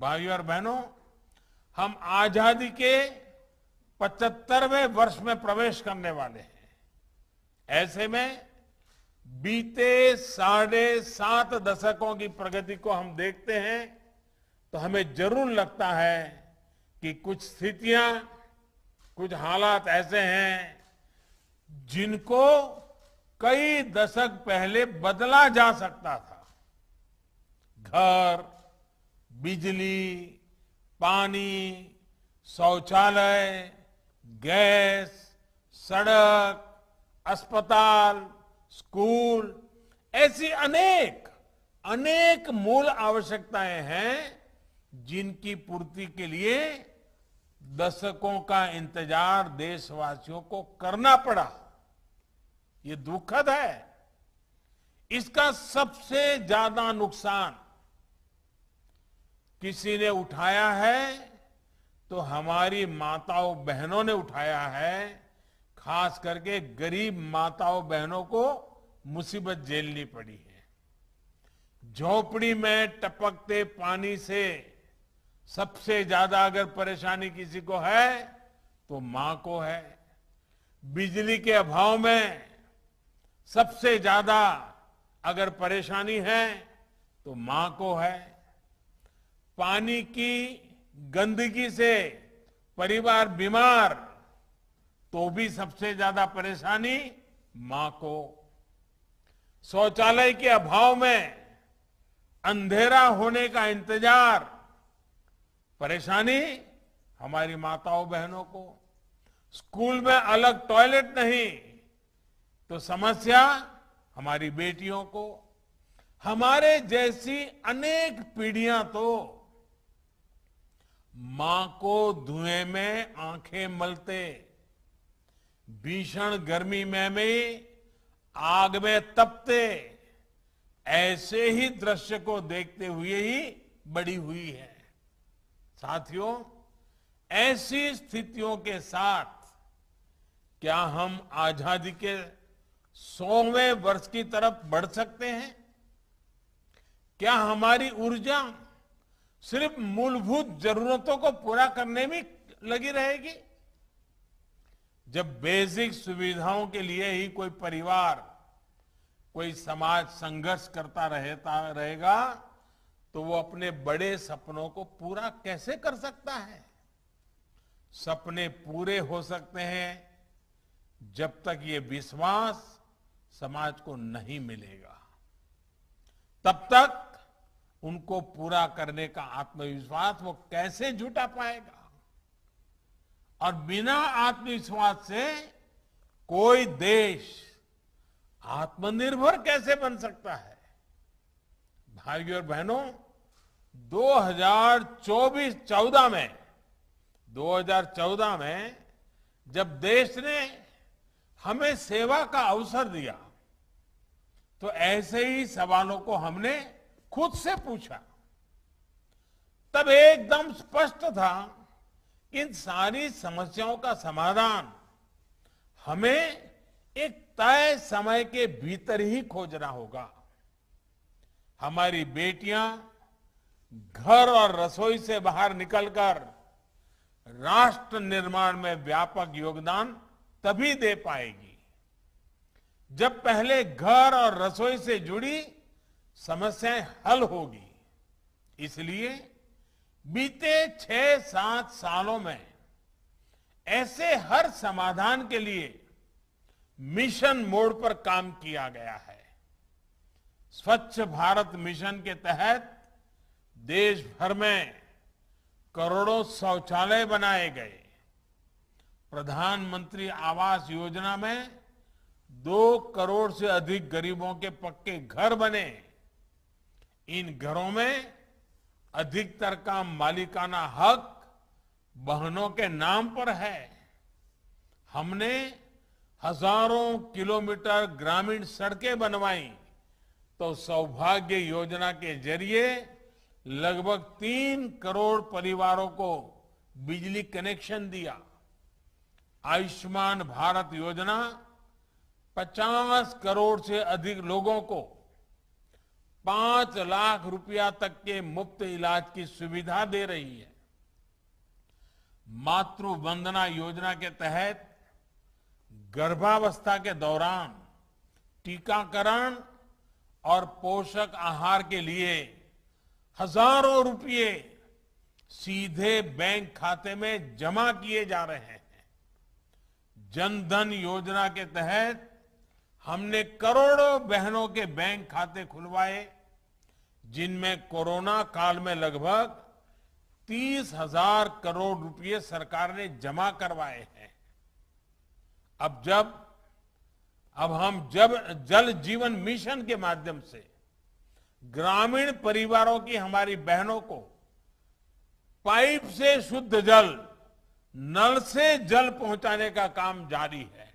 भाइयों और बहनों हम आजादी के 75वें वर्ष में प्रवेश करने वाले हैं ऐसे में बीते साढ़े सात दशकों की प्रगति को हम देखते हैं तो हमें जरूर लगता है कि कुछ स्थितियां कुछ हालात ऐसे हैं जिनको कई दशक पहले बदला जा सकता था घर बिजली पानी शौचालय गैस सड़क अस्पताल स्कूल ऐसी अनेक अनेक मूल आवश्यकताएं हैं जिनकी पूर्ति के लिए दशकों का इंतजार देशवासियों को करना पड़ा ये दुखद है इसका सबसे ज्यादा नुकसान किसी ने उठाया है तो हमारी माताओं बहनों ने उठाया है खास करके गरीब माताओं बहनों को मुसीबत झेलनी पड़ी है झोपड़ी में टपकते पानी से सबसे ज्यादा अगर परेशानी किसी को है तो मां को है बिजली के अभाव में सबसे ज्यादा अगर परेशानी है तो मां को है पानी की गंदगी से परिवार बीमार तो भी सबसे ज्यादा परेशानी मां को शौचालय के अभाव में अंधेरा होने का इंतजार परेशानी हमारी माताओं बहनों को स्कूल में अलग टॉयलेट नहीं तो समस्या हमारी बेटियों को हमारे जैसी अनेक पीढ़ियां तो मां को धुएं में आंखें मलते भीषण गर्मी में भी आग में तपते ऐसे ही दृश्य को देखते हुए ही बड़ी हुई है साथियों ऐसी स्थितियों के साथ क्या हम आजादी के सौवें वर्ष की तरफ बढ़ सकते हैं क्या हमारी ऊर्जा सिर्फ मूलभूत जरूरतों को पूरा करने में लगी रहेगी जब बेसिक सुविधाओं के लिए ही कोई परिवार कोई समाज संघर्ष करता रहता रहेगा तो वो अपने बड़े सपनों को पूरा कैसे कर सकता है सपने पूरे हो सकते हैं जब तक ये विश्वास समाज को नहीं मिलेगा तब तक उनको पूरा करने का आत्मविश्वास वो कैसे जुटा पाएगा और बिना आत्मविश्वास से कोई देश आत्मनिर्भर कैसे बन सकता है भाइयों और बहनों 2024-14 में 2014 में जब देश ने हमें सेवा का अवसर दिया तो ऐसे ही सवालों को हमने खुद से पूछा तब एकदम स्पष्ट था कि इन सारी समस्याओं का समाधान हमें एक तय समय के भीतर ही खोजना होगा हमारी बेटियां घर और रसोई से बाहर निकलकर राष्ट्र निर्माण में व्यापक योगदान तभी दे पाएगी जब पहले घर और रसोई से जुड़ी समस्याएं हल होगी इसलिए बीते छह सात सालों में ऐसे हर समाधान के लिए मिशन मोड पर काम किया गया है स्वच्छ भारत मिशन के तहत देश भर में करोड़ों शौचालय बनाए गए प्रधानमंत्री आवास योजना में दो करोड़ से अधिक गरीबों के पक्के घर बने इन घरों में अधिकतर का मालिकाना हक बहनों के नाम पर है हमने हजारों किलोमीटर ग्रामीण सड़कें बनवाई तो सौभाग्य योजना के जरिए लगभग तीन करोड़ परिवारों को बिजली कनेक्शन दिया आयुष्मान भारत योजना 50 करोड़ से अधिक लोगों को पांच लाख रुपया तक के मुफ्त इलाज की सुविधा दे रही है मातृ वंदना योजना के तहत गर्भावस्था के दौरान टीकाकरण और पोषक आहार के लिए हजारों रुपये सीधे बैंक खाते में जमा किए जा रहे हैं जनधन योजना के तहत हमने करोड़ों बहनों के बैंक खाते खुलवाए जिनमें कोरोना काल में लगभग तीस हजार करोड़ रुपए सरकार ने जमा करवाए हैं अब जब अब हम जब जल जीवन मिशन के माध्यम से ग्रामीण परिवारों की हमारी बहनों को पाइप से शुद्ध जल नल से जल पहुंचाने का काम जारी है